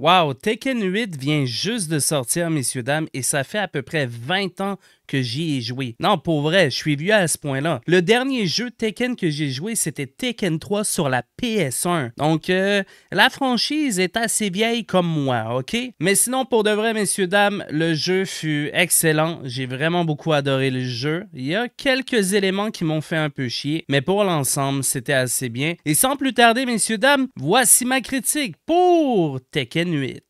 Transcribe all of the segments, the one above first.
Wow, Taken 8 vient juste de sortir, messieurs, dames, et ça fait à peu près 20 ans que j'y ai joué. Non, pour vrai, je suis vieux à ce point-là. Le dernier jeu Tekken que j'ai joué, c'était Tekken 3 sur la PS1. Donc, euh, la franchise est assez vieille comme moi, OK? Mais sinon, pour de vrai, messieurs, dames, le jeu fut excellent. J'ai vraiment beaucoup adoré le jeu. Il y a quelques éléments qui m'ont fait un peu chier, mais pour l'ensemble, c'était assez bien. Et sans plus tarder, messieurs, dames, voici ma critique pour Tekken 8.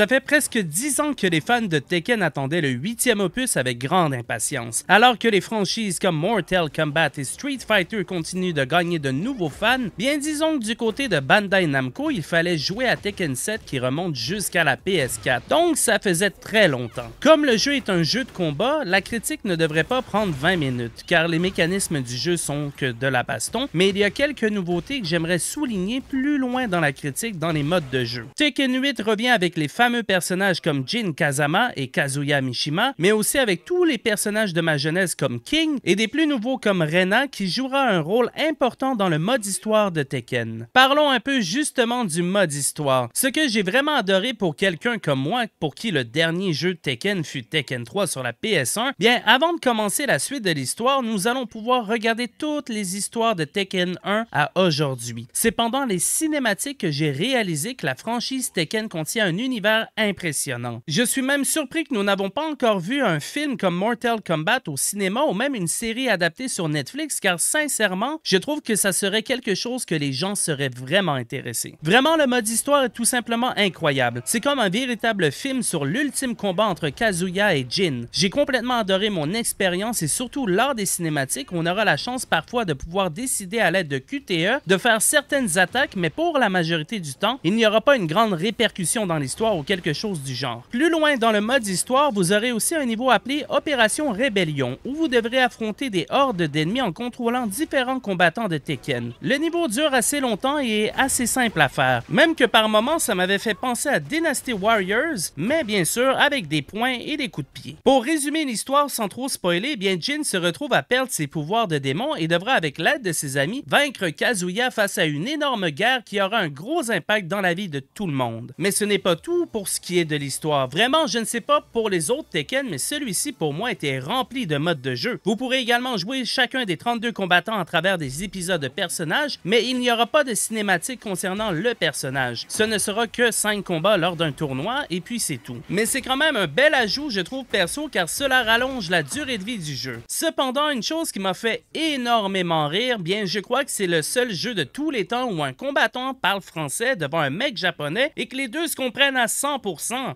Ça fait presque 10 ans que les fans de Tekken attendaient le huitième opus avec grande impatience. Alors que les franchises comme Mortal Kombat et Street Fighter continuent de gagner de nouveaux fans, bien disons que du côté de Bandai Namco, il fallait jouer à Tekken 7 qui remonte jusqu'à la PS4, donc ça faisait très longtemps. Comme le jeu est un jeu de combat, la critique ne devrait pas prendre 20 minutes, car les mécanismes du jeu sont que de la baston, mais il y a quelques nouveautés que j'aimerais souligner plus loin dans la critique dans les modes de jeu. Tekken 8 revient avec les fans personnages comme Jin Kazama et Kazuya Mishima, mais aussi avec tous les personnages de ma jeunesse comme King et des plus nouveaux comme Rena qui jouera un rôle important dans le mode histoire de Tekken. Parlons un peu justement du mode histoire. Ce que j'ai vraiment adoré pour quelqu'un comme moi, pour qui le dernier jeu de Tekken fut Tekken 3 sur la PS1, bien avant de commencer la suite de l'histoire, nous allons pouvoir regarder toutes les histoires de Tekken 1 à aujourd'hui. C'est pendant les cinématiques que j'ai réalisé que la franchise Tekken contient un univers impressionnant. Je suis même surpris que nous n'avons pas encore vu un film comme Mortal Kombat au cinéma ou même une série adaptée sur Netflix, car sincèrement, je trouve que ça serait quelque chose que les gens seraient vraiment intéressés. Vraiment, le mode histoire est tout simplement incroyable. C'est comme un véritable film sur l'ultime combat entre Kazuya et Jin. J'ai complètement adoré mon expérience et surtout lors des cinématiques, on aura la chance parfois de pouvoir décider à l'aide de QTE de faire certaines attaques, mais pour la majorité du temps, il n'y aura pas une grande répercussion dans l'histoire quelque chose du genre. Plus loin dans le mode histoire, vous aurez aussi un niveau appelé Opération Rébellion, où vous devrez affronter des hordes d'ennemis en contrôlant différents combattants de Tekken. Le niveau dure assez longtemps et est assez simple à faire, même que par moments ça m'avait fait penser à Dynasty Warriors, mais bien sûr avec des points et des coups de pied. Pour résumer l'histoire sans trop spoiler, bien Jin se retrouve à perdre ses pouvoirs de démon et devra avec l'aide de ses amis vaincre Kazuya face à une énorme guerre qui aura un gros impact dans la vie de tout le monde. Mais ce n'est pas tout pour ce qui est de l'histoire. Vraiment, je ne sais pas pour les autres Tekken, mais celui-ci pour moi était rempli de modes de jeu. Vous pourrez également jouer chacun des 32 combattants à travers des épisodes de personnages, mais il n'y aura pas de cinématique concernant le personnage. Ce ne sera que 5 combats lors d'un tournoi et puis c'est tout. Mais c'est quand même un bel ajout, je trouve perso, car cela rallonge la durée de vie du jeu. Cependant, une chose qui m'a fait énormément rire, bien je crois que c'est le seul jeu de tous les temps où un combattant parle français devant un mec japonais et que les deux se comprennent assez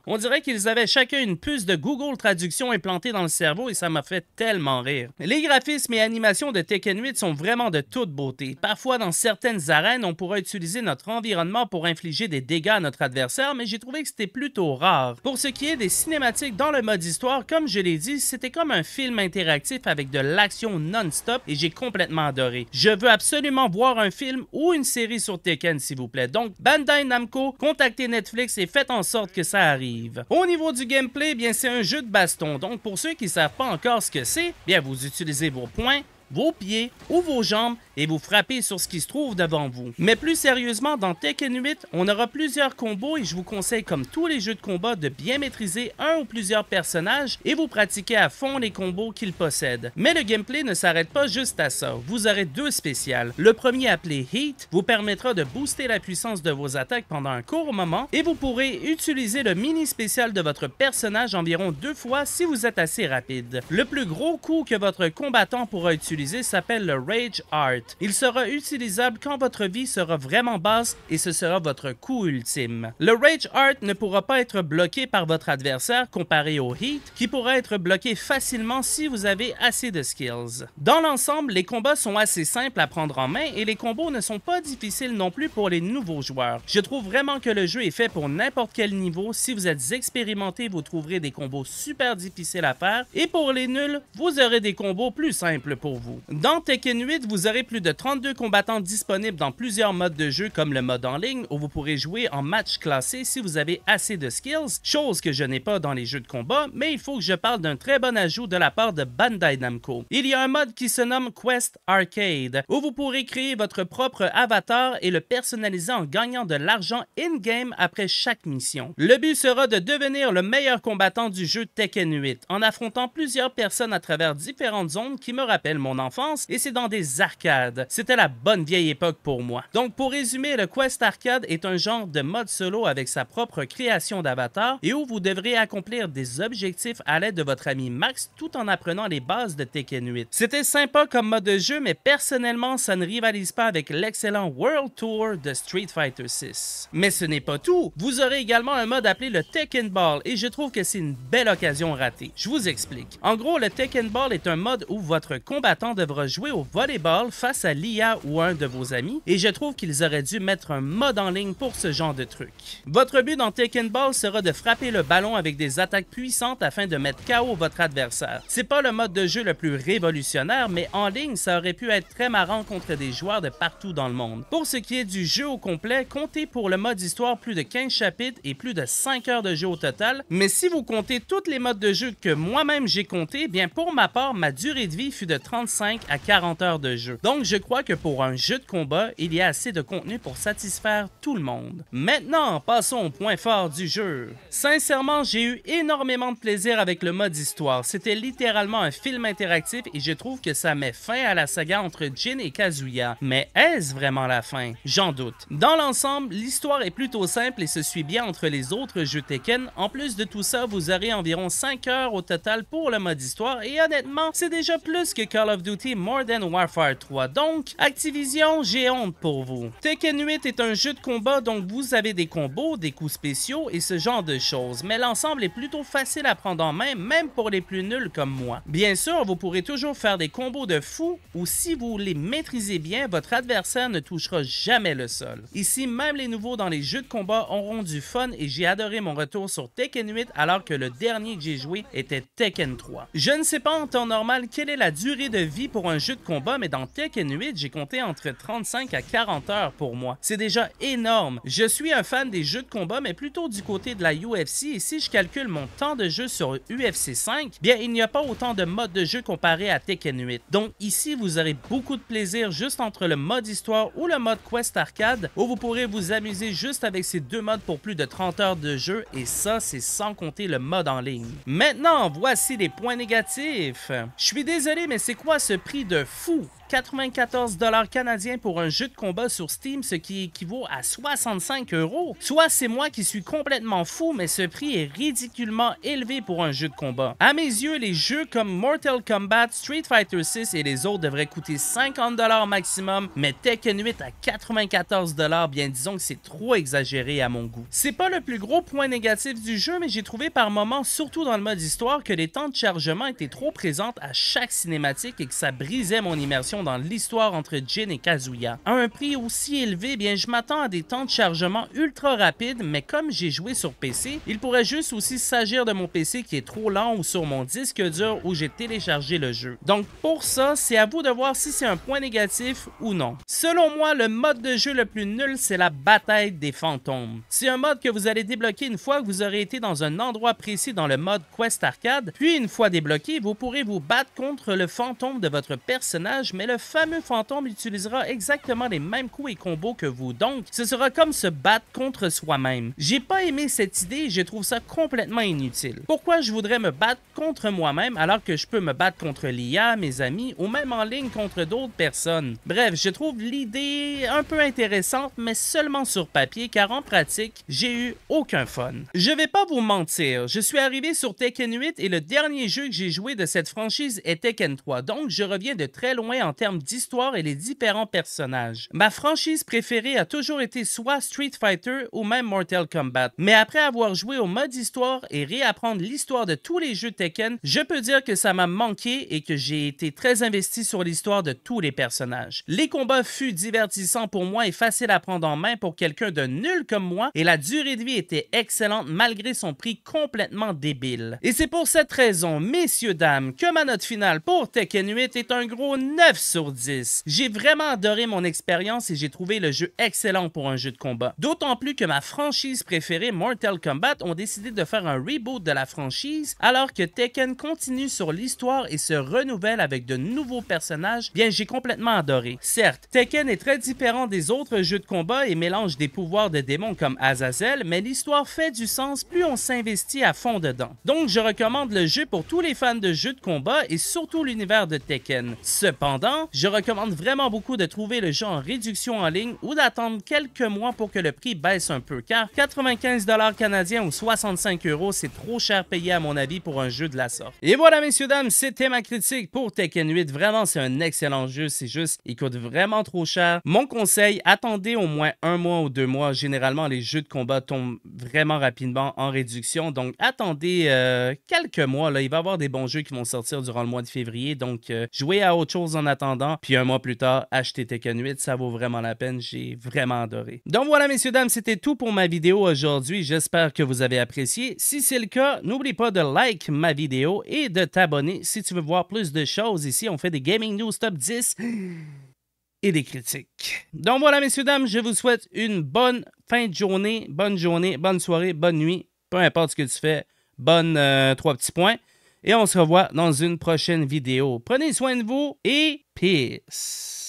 on dirait qu'ils avaient chacun une puce de Google Traduction implantée dans le cerveau et ça m'a fait tellement rire. Les graphismes et animations de Tekken 8 sont vraiment de toute beauté. Parfois, dans certaines arènes, on pourrait utiliser notre environnement pour infliger des dégâts à notre adversaire, mais j'ai trouvé que c'était plutôt rare. Pour ce qui est des cinématiques dans le mode histoire, comme je l'ai dit, c'était comme un film interactif avec de l'action non-stop et j'ai complètement adoré. Je veux absolument voir un film ou une série sur Tekken, s'il vous plaît. Donc, Bandai Namco, contactez Netflix et faites en sorte que ça arrive. Au niveau du gameplay, bien c'est un jeu de baston, donc pour ceux qui ne savent pas encore ce que c'est, bien vous utilisez vos points, vos pieds ou vos jambes et vous frappez sur ce qui se trouve devant vous. Mais plus sérieusement, dans Tekken 8, on aura plusieurs combos et je vous conseille comme tous les jeux de combat de bien maîtriser un ou plusieurs personnages et vous pratiquer à fond les combos qu'ils possèdent. Mais le gameplay ne s'arrête pas juste à ça, vous aurez deux spéciales. Le premier appelé Heat vous permettra de booster la puissance de vos attaques pendant un court moment et vous pourrez utiliser le mini spécial de votre personnage environ deux fois si vous êtes assez rapide. Le plus gros coup que votre combattant pourra utiliser s'appelle le Rage Art. Il sera utilisable quand votre vie sera vraiment basse et ce sera votre coup ultime. Le Rage Art ne pourra pas être bloqué par votre adversaire comparé au Heat, qui pourra être bloqué facilement si vous avez assez de skills. Dans l'ensemble, les combats sont assez simples à prendre en main et les combos ne sont pas difficiles non plus pour les nouveaux joueurs. Je trouve vraiment que le jeu est fait pour n'importe quel niveau. Si vous êtes expérimenté, vous trouverez des combos super difficiles à faire et pour les nuls, vous aurez des combos plus simples pour vous. Dans Tekken 8, vous aurez plus de 32 combattants disponibles dans plusieurs modes de jeu comme le mode en ligne où vous pourrez jouer en match classé si vous avez assez de skills, chose que je n'ai pas dans les jeux de combat, mais il faut que je parle d'un très bon ajout de la part de Bandai Namco. Il y a un mode qui se nomme Quest Arcade où vous pourrez créer votre propre avatar et le personnaliser en gagnant de l'argent in-game après chaque mission. Le but sera de devenir le meilleur combattant du jeu Tekken 8 en affrontant plusieurs personnes à travers différentes zones qui me rappellent mon enfance et c'est dans des arcades. C'était la bonne vieille époque pour moi. Donc pour résumer, le Quest Arcade est un genre de mode solo avec sa propre création d'avatar et où vous devrez accomplir des objectifs à l'aide de votre ami Max tout en apprenant les bases de Tekken 8. C'était sympa comme mode de jeu mais personnellement ça ne rivalise pas avec l'excellent World Tour de Street Fighter 6. Mais ce n'est pas tout, vous aurez également un mode appelé le Tekken Ball et je trouve que c'est une belle occasion ratée. Je vous explique. En gros, le Tekken Ball est un mode où votre combattant devra jouer au volleyball face à l'IA ou un de vos amis, et je trouve qu'ils auraient dû mettre un mode en ligne pour ce genre de truc. Votre but dans Tekken Ball sera de frapper le ballon avec des attaques puissantes afin de mettre KO votre adversaire. C'est pas le mode de jeu le plus révolutionnaire, mais en ligne, ça aurait pu être très marrant contre des joueurs de partout dans le monde. Pour ce qui est du jeu au complet, comptez pour le mode histoire plus de 15 chapitres et plus de 5 heures de jeu au total, mais si vous comptez tous les modes de jeu que moi-même j'ai compté, bien pour ma part, ma durée de vie fut de 35 5 à 40 heures de jeu. Donc je crois que pour un jeu de combat, il y a assez de contenu pour satisfaire tout le monde. Maintenant, passons au point fort du jeu. Sincèrement, j'ai eu énormément de plaisir avec le mode histoire. C'était littéralement un film interactif et je trouve que ça met fin à la saga entre Jin et Kazuya. Mais est-ce vraiment la fin J'en doute. Dans l'ensemble, l'histoire est plutôt simple et se suit bien entre les autres jeux Tekken. En plus de tout ça, vous aurez environ 5 heures au total pour le mode histoire et honnêtement, c'est déjà plus que Call of more than Warfare 3. Donc, Activision, j'ai honte pour vous. Tekken 8 est un jeu de combat, donc vous avez des combos, des coups spéciaux et ce genre de choses, mais l'ensemble est plutôt facile à prendre en main, même pour les plus nuls comme moi. Bien sûr, vous pourrez toujours faire des combos de fou, ou si vous les maîtrisez bien, votre adversaire ne touchera jamais le sol. Ici, même les nouveaux dans les jeux de combat auront du fun et j'ai adoré mon retour sur Tekken 8 alors que le dernier que j'ai joué était Tekken 3. Je ne sais pas en temps normal quelle est la durée de vie pour un jeu de combat, mais dans Tekken 8, j'ai compté entre 35 à 40 heures pour moi. C'est déjà énorme. Je suis un fan des jeux de combat, mais plutôt du côté de la UFC, et si je calcule mon temps de jeu sur UFC 5, bien il n'y a pas autant de modes de jeu comparé à Tekken 8. Donc ici, vous aurez beaucoup de plaisir juste entre le mode histoire ou le mode quest arcade, où vous pourrez vous amuser juste avec ces deux modes pour plus de 30 heures de jeu, et ça, c'est sans compter le mode en ligne. Maintenant, voici les points négatifs. Je suis désolé, mais c'est quoi ce prix de fou 94 dollars canadiens pour un jeu de combat sur Steam, ce qui équivaut à 65 euros. Soit c'est moi qui suis complètement fou, mais ce prix est ridiculement élevé pour un jeu de combat. À mes yeux, les jeux comme Mortal Kombat, Street Fighter 6 et les autres devraient coûter 50 dollars maximum, mais Tekken 8 à 94 dollars, bien disons que c'est trop exagéré à mon goût. C'est pas le plus gros point négatif du jeu, mais j'ai trouvé par moments, surtout dans le mode histoire, que les temps de chargement étaient trop présents à chaque cinématique et que ça brisait mon immersion dans l'histoire entre Jin et Kazuya. À un prix aussi élevé, eh bien je m'attends à des temps de chargement ultra rapides, mais comme j'ai joué sur PC, il pourrait juste aussi s'agir de mon PC qui est trop lent ou sur mon disque dur où j'ai téléchargé le jeu. Donc pour ça, c'est à vous de voir si c'est un point négatif ou non. Selon moi, le mode de jeu le plus nul, c'est la bataille des fantômes. C'est un mode que vous allez débloquer une fois que vous aurez été dans un endroit précis dans le mode Quest Arcade, puis une fois débloqué, vous pourrez vous battre contre le fantôme de votre personnage, mais le fameux fantôme utilisera exactement les mêmes coups et combos que vous, donc ce sera comme se battre contre soi-même. J'ai pas aimé cette idée, je trouve ça complètement inutile. Pourquoi je voudrais me battre contre moi-même alors que je peux me battre contre l'IA, mes amis, ou même en ligne contre d'autres personnes? Bref, je trouve l'idée un peu intéressante, mais seulement sur papier, car en pratique, j'ai eu aucun fun. Je vais pas vous mentir, je suis arrivé sur Tekken 8 et le dernier jeu que j'ai joué de cette franchise est Tekken 3, donc je reviens de très loin en termes d'histoire et les différents personnages. Ma franchise préférée a toujours été soit Street Fighter ou même Mortal Kombat, mais après avoir joué au mode histoire et réapprendre l'histoire de tous les jeux Tekken, je peux dire que ça m'a manqué et que j'ai été très investi sur l'histoire de tous les personnages. Les combats furent divertissants pour moi et faciles à prendre en main pour quelqu'un de nul comme moi et la durée de vie était excellente malgré son prix complètement débile. Et c'est pour cette raison, messieurs, dames, que ma note finale pour Tekken 8 est un gros 9 sur 10. J'ai vraiment adoré mon expérience et j'ai trouvé le jeu excellent pour un jeu de combat. D'autant plus que ma franchise préférée, Mortal Kombat, ont décidé de faire un reboot de la franchise, alors que Tekken continue sur l'histoire et se renouvelle avec de nouveaux personnages, bien j'ai complètement adoré. Certes, Tekken est très différent des autres jeux de combat et mélange des pouvoirs de démons comme Azazel, mais l'histoire fait du sens plus on s'investit à fond dedans. Donc je recommande le jeu pour tous les fans de jeux de combat et surtout l'univers de Tekken. Cependant, je recommande vraiment beaucoup de trouver le jeu en réduction en ligne ou d'attendre quelques mois pour que le prix baisse un peu, car 95 canadiens ou 65 euros, c'est trop cher payé à mon avis pour un jeu de la sorte. Et voilà, messieurs, dames, c'était ma critique pour Tekken 8. Vraiment, c'est un excellent jeu, c'est juste, il coûte vraiment trop cher. Mon conseil, attendez au moins un mois ou deux mois. Généralement, les jeux de combat tombent vraiment rapidement en réduction, donc attendez euh, quelques mois. Là, il va y avoir des bons jeux qui vont sortir durant le mois de février, donc euh, jouez à autre chose en attendant puis un mois plus tard, acheter Tekken 8, ça vaut vraiment la peine, j'ai vraiment adoré. Donc voilà, messieurs, dames, c'était tout pour ma vidéo aujourd'hui. J'espère que vous avez apprécié. Si c'est le cas, n'oublie pas de liker ma vidéo et de t'abonner si tu veux voir plus de choses. Ici, on fait des Gaming News Top 10 et des critiques. Donc voilà, messieurs, dames, je vous souhaite une bonne fin de journée, bonne journée, bonne soirée, bonne nuit, peu importe ce que tu fais, bonne euh, trois petits points. Et on se revoit dans une prochaine vidéo. Prenez soin de vous et Peace.